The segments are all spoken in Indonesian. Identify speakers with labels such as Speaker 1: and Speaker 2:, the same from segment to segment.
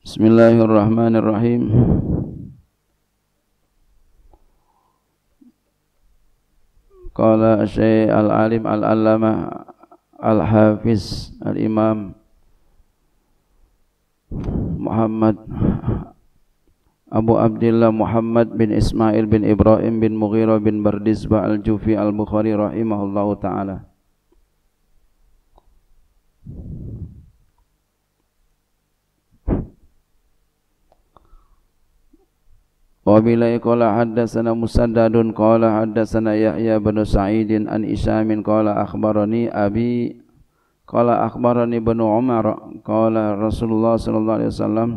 Speaker 1: بسم الله الرحمن الرحيم قال الشيخ العالم العلامة الحافظ الإمام محمد أبو عبد الله محمد بن إسماعيل بن إبراهيم بن مغيرة بن بردسبة الجوفي البخاري رحمه الله تعالى Qabila iqala haddasana musaddadun qala haddasana Yahya bin Sa'idin an Isamin qala akhbarani Abi qala akhbarani bin Umar qala Rasulullah sallallahu alaihi wasallam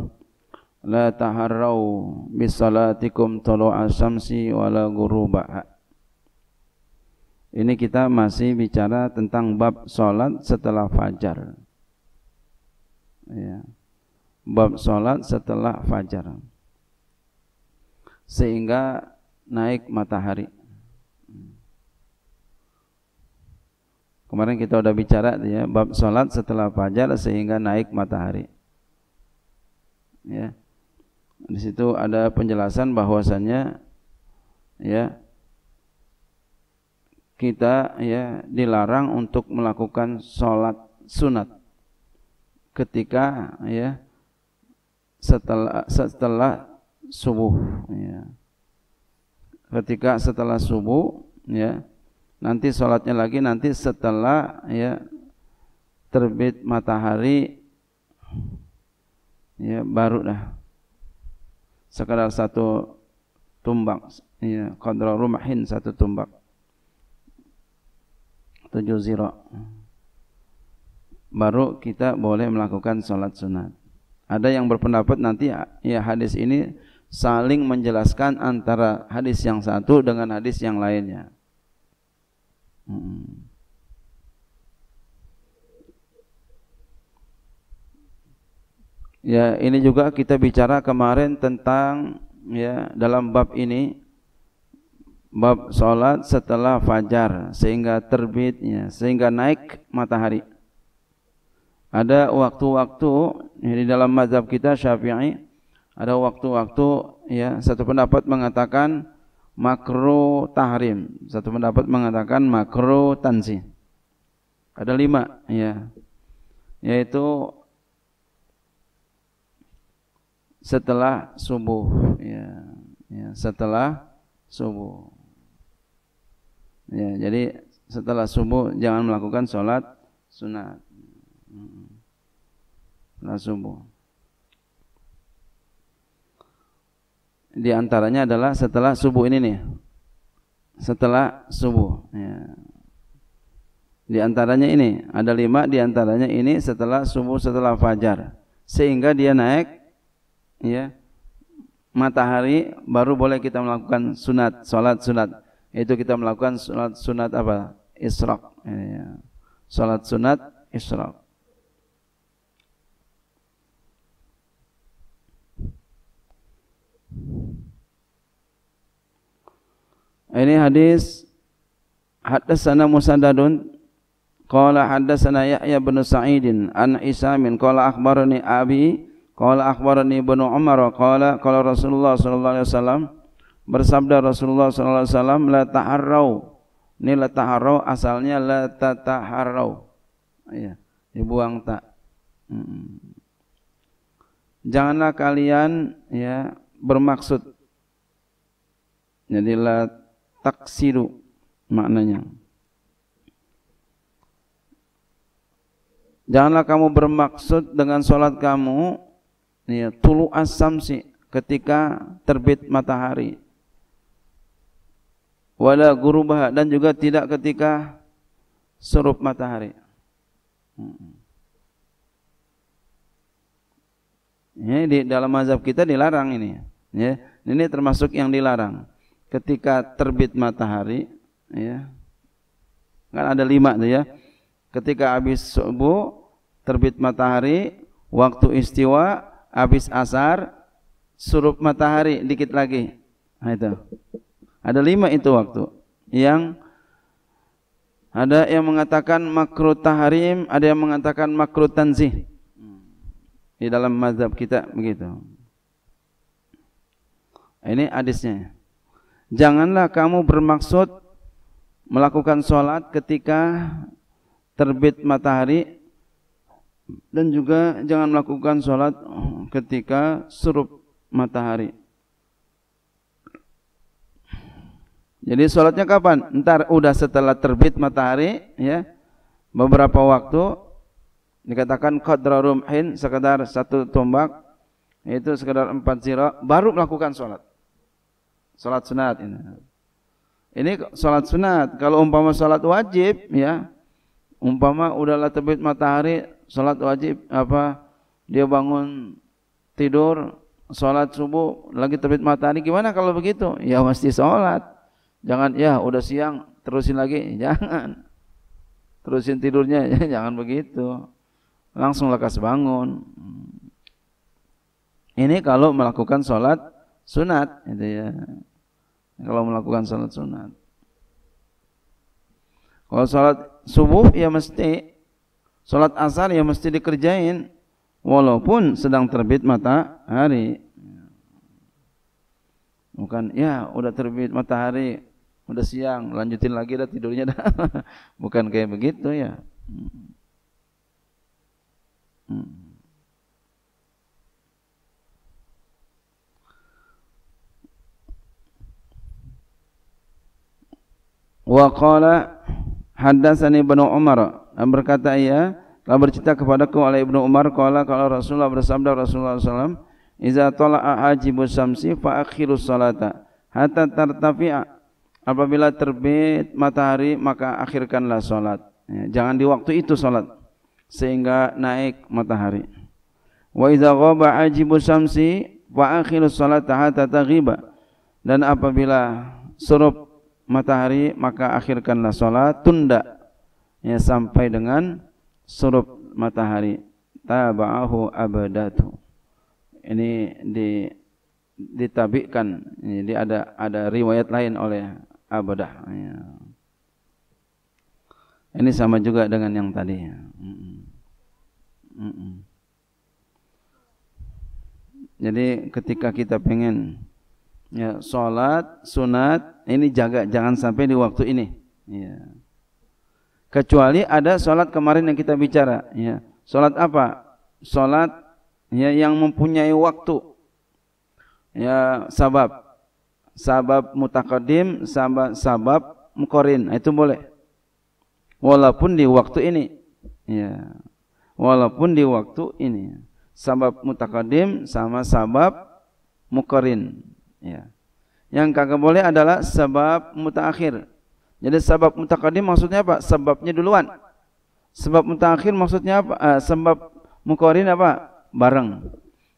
Speaker 1: la taharraw bi salatikum tulu'a syamsi wa la ghuruba Ini kita masih bicara tentang bab salat setelah fajar. Iya. Bab salat setelah fajar sehingga naik matahari. Kemarin kita sudah bicara ya bab salat setelah fajar sehingga naik matahari. Ya. Di situ ada penjelasan bahwasannya ya kita ya dilarang untuk melakukan salat sunat ketika ya setelah setelah subuh ya. ketika setelah subuh ya nanti sholatnya lagi nanti setelah ya terbit matahari ya baru dah sekadar satu tumbak ya rumahin satu tumbak tujuh zira baru kita boleh melakukan sholat sunat ada yang berpendapat nanti ya hadis ini saling menjelaskan antara hadis yang satu dengan hadis yang lainnya. Hmm. Ya, ini juga kita bicara kemarin tentang ya dalam bab ini bab salat setelah fajar sehingga terbitnya, sehingga naik matahari. Ada waktu-waktu ya, di dalam mazhab kita Syafi'i ada waktu-waktu ya satu pendapat mengatakan makro tahrim, satu pendapat mengatakan makro tanzih. Ada lima ya. Yaitu setelah subuh ya, ya setelah subuh ya jadi setelah subuh jangan melakukan sholat sunat setelah subuh di antaranya adalah setelah subuh ini nih setelah subuh ya. di antaranya ini ada lima di antaranya ini setelah subuh setelah fajar sehingga dia naik ya matahari baru boleh kita melakukan sunat salat sunat itu kita melakukan salat sunat apa isrok ya. salat sunat isrok Ini hadis haddatsana Musaddadun qala haddatsana Yahya bin Sa'idin an Isamin qala akhbarani Abi qala akhbarani Ibnu Umar qala qala Rasulullah sallallahu alaihi wasallam bersabda Rasulullah sallallahu alaihi wasallam la taharrau ini la taharrau asalnya la tataharrau ya dibuang tak hmm. janganlah kalian ya bermaksud jadi la Taksiru maknanya. Janganlah kamu bermaksud dengan sholat kamu ya, tulu asam sih ketika terbit matahari. Wala gurubah dan juga tidak ketika serup matahari. Hmm. Ini di dalam mazhab kita dilarang ini. Ya, ini termasuk yang dilarang ketika terbit matahari ya kan ada lima tuh ya ketika habis subuh terbit matahari waktu istiwa habis asar surup matahari dikit lagi nah itu ada lima itu waktu yang ada yang mengatakan makruh taharim ada yang mengatakan makruh tanzih di dalam mazhab kita begitu ini hadisnya Janganlah kamu bermaksud melakukan sholat ketika terbit matahari dan juga jangan melakukan sholat ketika surut matahari. Jadi sholatnya kapan? Ntar udah setelah terbit matahari ya beberapa waktu dikatakan qadra rumhin sekedar satu tombak itu sekedar empat zira baru melakukan sholat Salat sunat ini. Ini salat sunat. Kalau umpama salat wajib ya, umpama udahlah terbit matahari, salat wajib apa dia bangun tidur salat subuh lagi terbit matahari gimana kalau begitu? Ya mesti salat. Jangan ya udah siang terusin lagi, jangan. Terusin tidurnya jangan begitu. Langsung lekas bangun. Ini kalau melakukan salat sunat itu ya kalau melakukan salat sunat kalau salat subuh ya mesti salat asar ya mesti dikerjain walaupun sedang terbit matahari bukan ya udah terbit matahari udah siang lanjutin lagi dah tidurnya dah bukan kayak begitu ya hmm. Hmm. wa qala haddatsani Ibnu Umar berkata ia telah bercerita kepadaku oleh Ibnu Umar qala kalau Rasulullah bersabda Rasulullah Sallam, iza tala'a ajibus samsi fa akhirus salata hatta tartafi'a apabila terbit matahari maka akhirkanlah salat ya, jangan di waktu itu salat sehingga naik matahari wa iza ghaba ajibus samsi fa akhirus salata hatta taghiba dan apabila surup matahari maka akhirkanlah sholat tunda ya sampai dengan surup matahari taba'ahu abadatu ini di ditabikkan jadi ada ada riwayat lain oleh abadah ya. ini sama juga dengan yang tadi mm -mm. Mm -mm. jadi ketika kita pengen ya, sholat, sunat, ini jaga, jangan sampai di waktu ini. Ya. Kecuali ada sholat kemarin yang kita bicara. Ya. Sholat apa? Sholat ya, yang mempunyai waktu. Ya, sabab. Sabab mutakadim, sabab, sabab mukorin. Nah, itu boleh. Walaupun di waktu ini. Ya. Walaupun di waktu ini. Sabab mutakadim sama sabab mukorin. Ya. Yang kagak boleh adalah sebab mutakhir. Jadi sebab mutakadim maksudnya apa? Sebabnya duluan. Sebab mutakhir maksudnya apa? Eh, sebab mukorin apa? Bareng.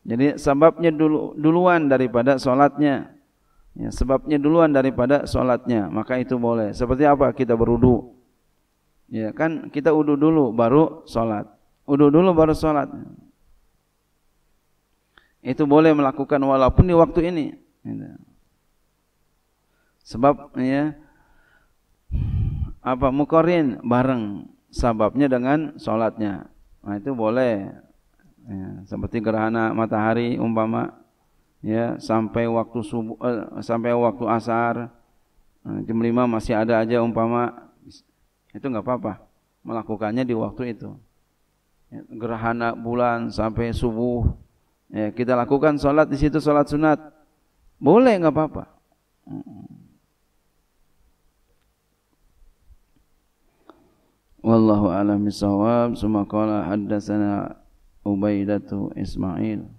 Speaker 1: Jadi sebabnya dulu, duluan daripada solatnya. Ya, sebabnya duluan daripada solatnya. Maka itu boleh. Seperti apa? Kita berudu. Ya kan kita udu dulu baru solat. Udu dulu baru solat. Itu boleh melakukan walaupun di waktu ini. Gitu. Sebab ya apa mukorin bareng sebabnya dengan sholatnya. Nah itu boleh ya, seperti gerhana matahari umpama ya sampai waktu subuh eh, sampai waktu asar nah, jam lima masih ada aja umpama itu nggak apa-apa melakukannya di waktu itu ya, gerhana bulan sampai subuh ya, kita lakukan sholat di situ sholat sunat boleh nggak apa-apa. Wallahu a'lam bishawab. Suma qala haddatsana Ubaidatu Ismail